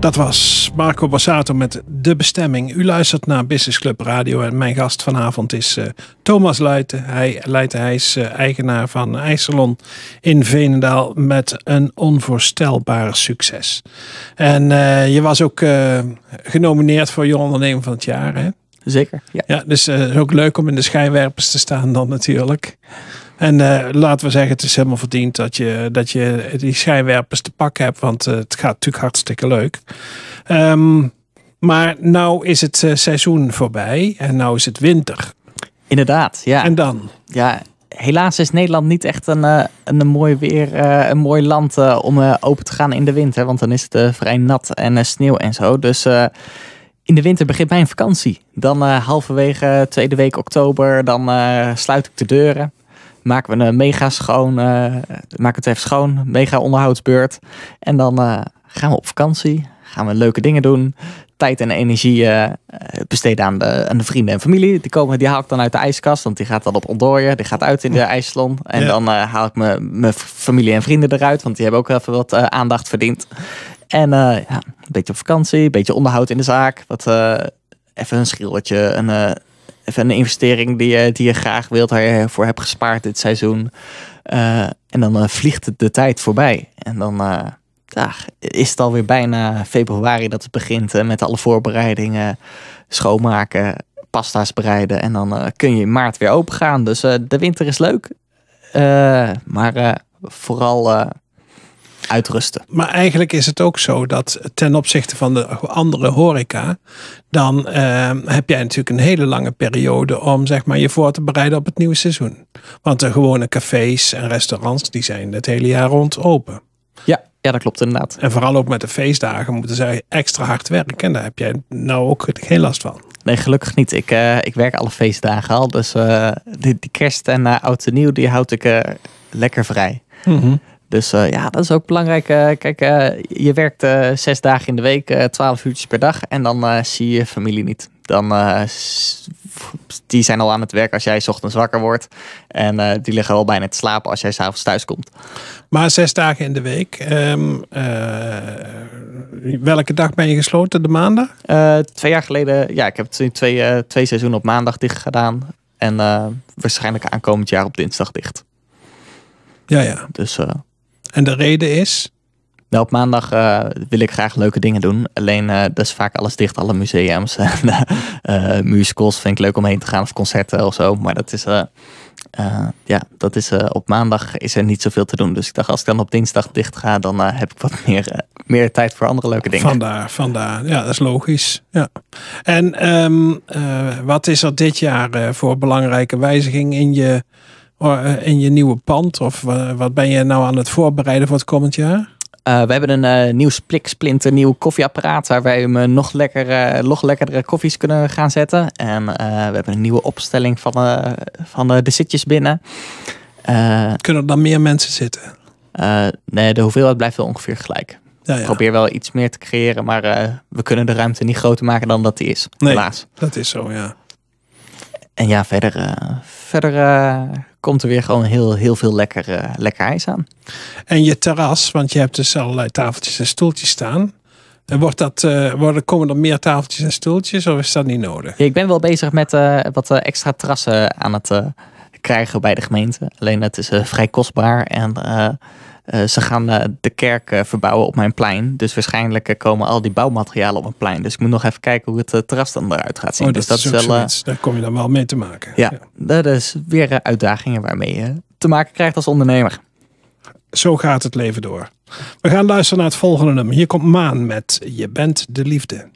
Dat was Marco Bassato met De Bestemming. U luistert naar Business Club Radio en mijn gast vanavond is eh, Thomas Luiten. Hij, Leijten, hij is eh, eigenaar van IJsselon in Venendaal met een onvoorstelbaar succes. En eh, je was ook genomineerd voor je Ondernemer van het Jaar. Hè? Zeker. Ja, ja dus het is ook leuk om in de schijnwerpers te staan dan natuurlijk. En eh, laten we zeggen, het is helemaal verdiend dat je, dat je die schijnwerpers te pakken hebt. Want eh, het gaat natuurlijk hartstikke leuk. Ehm, maar nou is het eh, seizoen voorbij en nou is het winter. Inderdaad, ja. En dan? Ja, helaas is Nederland niet echt een, een, een mooi weer, een mooi land om open te gaan in de winter. Want dan is het vrij nat en sneeuw en zo. Dus in de winter begint mijn vakantie. Dan halverwege tweede week oktober, dan sluit ik de deuren maken we een eh, mega schoon, eh, maken het even schoon, mega onderhoudsbeurt. En dan eh, gaan we op vakantie, gaan we leuke dingen doen. Tijd en energie besteden aan de, aan de vrienden en familie. Die, komen, die haal ik dan uit de ijskast, want die gaat dan op ontdooien. Die gaat uit in de IJsland, En dan haal ik mijn familie en vrienden eruit, want die hebben ook even wat aandacht verdiend. En ja, een beetje op vakantie, een beetje onderhoud in de zaak. Wat, even een schildertje, een, een investering die je, die je graag wilt, waar je voor hebt gespaard dit seizoen. Eh, en dan eh, vliegt de tijd voorbij. En dan eh, is het alweer bijna februari dat het begint met alle voorbereidingen, schoonmaken, pasta's bereiden. En dan kun je in maart weer open gaan. Dus de winter is leuk. maar vooral uitrusten. Maar eigenlijk is het ook zo dat ten opzichte van de andere horeca, dan ehm, heb jij natuurlijk een hele lange periode om zeg maar, je voor te bereiden op het nieuwe seizoen. Want de gewone cafés en restaurants die zijn het hele jaar rond open. Ja, ja, dat klopt inderdaad. En vooral ook met de feestdagen moeten zij extra hard werken. En daar heb jij nou ook geen last van. Nee, gelukkig niet. Ik, eh, ik werk alle feestdagen al. Dus uh, die, die, kerst en uh, oud en nieuw, die houd ik lekker vrij. Mm dus eh, ja, dat is ook belangrijk. Eh, kijk, eh, je werkt zes dagen in de week, twaalf uurtjes per dag. En dan zie je familie niet. Dan, die zijn al aan het werk als jij ochtends wakker wordt. En die liggen al bijna te slapen als jij s'avonds thuis komt. Maar zes dagen in de week. Ehm, welke dag ben je gesloten? De maandag? twee jaar geleden. Ja, ik heb twee, twee, twee seizoenen op maandag dicht gedaan. En waarschijnlijk aankomend jaar op dinsdag dicht. Ja, ja. Dus en de reden is? Nou, op maandag eh, wil ik graag leuke dingen doen. Alleen eh, dat is vaak alles dicht, alle museums en eh, musicals vind ik leuk om heen te gaan of concerten of zo. Maar dat is, ja, dat is op maandag is er niet zoveel te doen. Dus ik dacht, als ik dan op dinsdag dicht ga, dan heb ik wat meer, meer tijd voor andere leuke dingen. Vandaar, vandaar. Ja, dat is logisch. Ja. En ehm, wat is er dit jaar voor belangrijke wijziging in je eh, in je nieuwe pand? Of eh, wat ben je nou aan het voorbereiden voor het komend jaar? Eh, we hebben een uh, nieuw spliksplinter, nieuw koffieapparaat waar wij hem nog, lekker, nog lekkerdere koffies kunnen gaan zetten. En we hebben een nieuwe opstelling van, van de zitjes binnen. kunnen er dan meer mensen zitten? nee, de hoeveelheid blijft wel ongeveer gelijk. Ja, ja. Ik probeer wel iets meer te creëren, maar we kunnen de ruimte niet groter maken dan dat die is. Nee, helaas. Dat is zo, ja. En ja, verder, verder komt er weer gewoon heel, heel veel lekker, eh, lekker ijs aan. En je terras, want je hebt dus allerlei tafeltjes en stoeltjes staan. wordt dat, eh, worden, komen er meer tafeltjes en stoeltjes of is dat niet nodig? ik ben wel bezig met eh, wat extra terrassen aan het krijgen bij de gemeente. Alleen dat is vrij kostbaar en eh, ze gaan eh, de kerk eh, verbouwen op mijn plein. Dus waarschijnlijk komen al die bouwmaterialen op mijn plein. Dus ik moet nog even kijken hoe het terras dan eruit gaat zien. Oh, dus dat dus dat is, is wel, Daar kom je dan wel mee te maken. Ja, ja. dat is weer uitdagingen waarmee je te maken krijgt als ondernemer. Zo gaat het leven door. We gaan luisteren naar het volgende nummer. Hier komt Maan met Je bent de liefde.